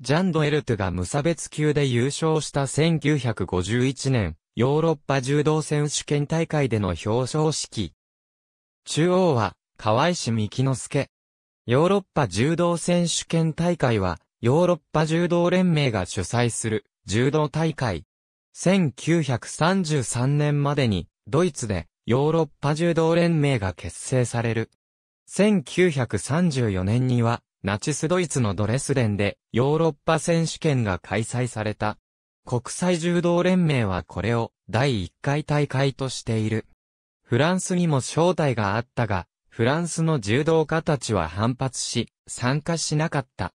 ジャンド・エルトが無差別級で優勝した1951年、ヨーロッパ柔道選手権大会での表彰式。中央は、河合市幹之助。ヨーロッパ柔道選手権大会は、ヨーロッパ柔道連盟が主催する柔道大会。1933年までに、ドイツでヨーロッパ柔道連盟が結成される。1934年には、ナチスドイツのドレスデンでヨーロッパ選手権が開催された。国際柔道連盟はこれを第1回大会としている。フランスにも招待があったが、フランスの柔道家たちは反発し、参加しなかった。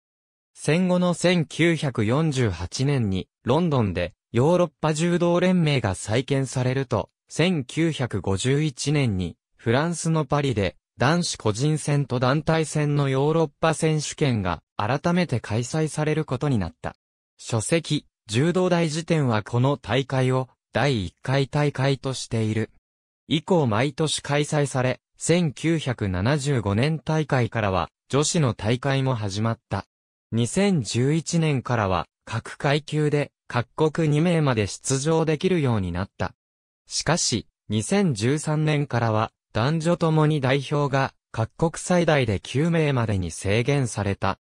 戦後の1948年にロンドンでヨーロッパ柔道連盟が再建されると、1951年にフランスのパリで男子個人戦と団体戦のヨーロッパ選手権が改めて開催されることになった。書籍、柔道大辞典はこの大会を第1回大会としている。以降毎年開催され、1975年大会からは女子の大会も始まった。2011年からは各階級で各国2名まで出場できるようになった。しかし、2013年からは男女ともに代表が各国最大で9名までに制限された。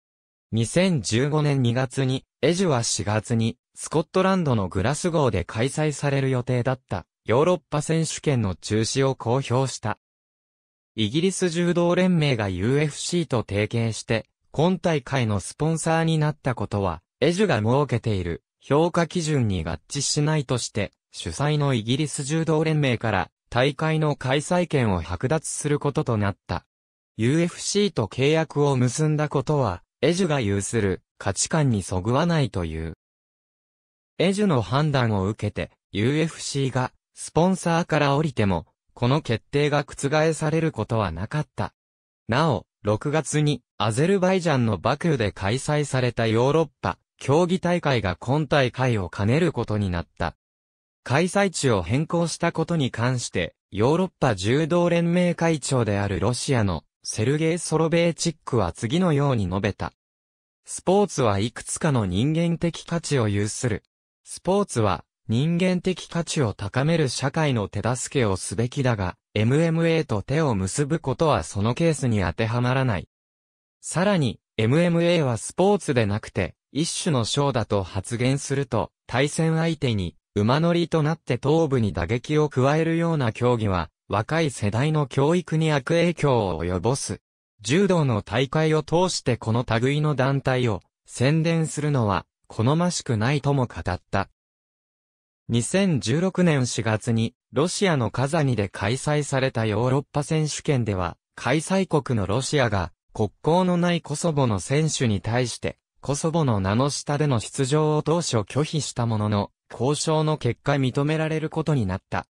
2015年2月に、エジュは4月に、スコットランドのグラスゴーで開催される予定だったヨーロッパ選手権の中止を公表した。イギリス柔道連盟が UFC と提携して、今大会のスポンサーになったことは、エジュが設けている評価基準に合致しないとして、主催のイギリス柔道連盟から大会の開催権を剥奪することとなった。UFC と契約を結んだことは、エジュが有する価値観にそぐわないという。エジュの判断を受けて、UFC がスポンサーから降りても、この決定が覆されることはなかった。なお、6月にアゼルバイジャンのバクで開催されたヨーロッパ競技大会が今大会を兼ねることになった。開催地を変更したことに関して、ヨーロッパ柔道連盟会長であるロシアのセルゲイ・ソロベーチックは次のように述べた。スポーツはいくつかの人間的価値を有する。スポーツは人間的価値を高める社会の手助けをすべきだが、MMA と手を結ぶことはそのケースに当てはまらない。さらに、MMA はスポーツでなくて、一種のショーだと発言すると、対戦相手に馬乗りとなって頭部に打撃を加えるような競技は、若い世代の教育に悪影響を及ぼす。柔道の大会を通してこの類の団体を宣伝するのは好ましくないとも語った。2016年4月にロシアのカザニで開催されたヨーロッパ選手権では開催国のロシアが国交のないコソボの選手に対してコソボの名の下での出場を当初拒否したものの交渉の結果認められることになった。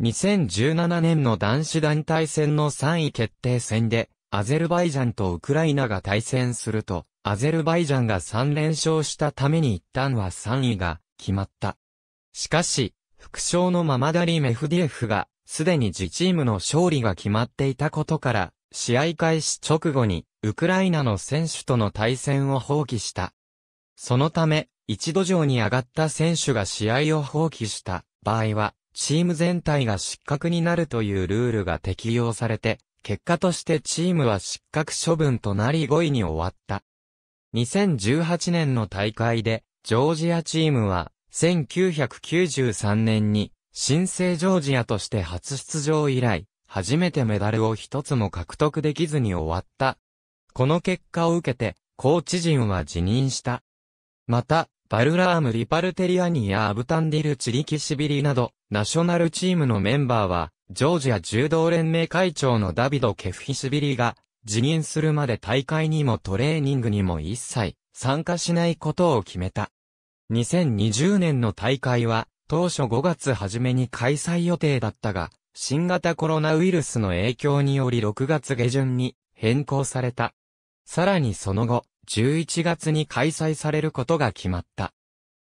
2017年の男子団体戦の3位決定戦で、アゼルバイジャンとウクライナが対戦すると、アゼルバイジャンが3連勝したために一旦は3位が決まった。しかし、副将のママダリ・メフディエフが、すでに自チームの勝利が決まっていたことから、試合開始直後に、ウクライナの選手との対戦を放棄した。そのため、一度上に上がった選手が試合を放棄した場合は、チーム全体が失格になるというルールが適用されて、結果としてチームは失格処分となり5位に終わった。2018年の大会で、ジョージアチームは、1993年に、新生ジョージアとして初出場以来、初めてメダルを一つも獲得できずに終わった。この結果を受けて、コーチ陣は辞任した。また、バルラーム・リパルテリアニーやアブタンディル・チリキシビリなど、ナショナルチームのメンバーは、ジョージア柔道連盟会長のダビド・ケフヒシビリが、辞任するまで大会にもトレーニングにも一切参加しないことを決めた。2020年の大会は、当初5月初めに開催予定だったが、新型コロナウイルスの影響により6月下旬に変更された。さらにその後、11月に開催されることが決まった。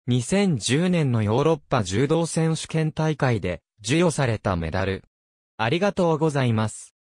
2010年のヨーロッパ柔道選手権大会で授与されたメダル。ありがとうございます。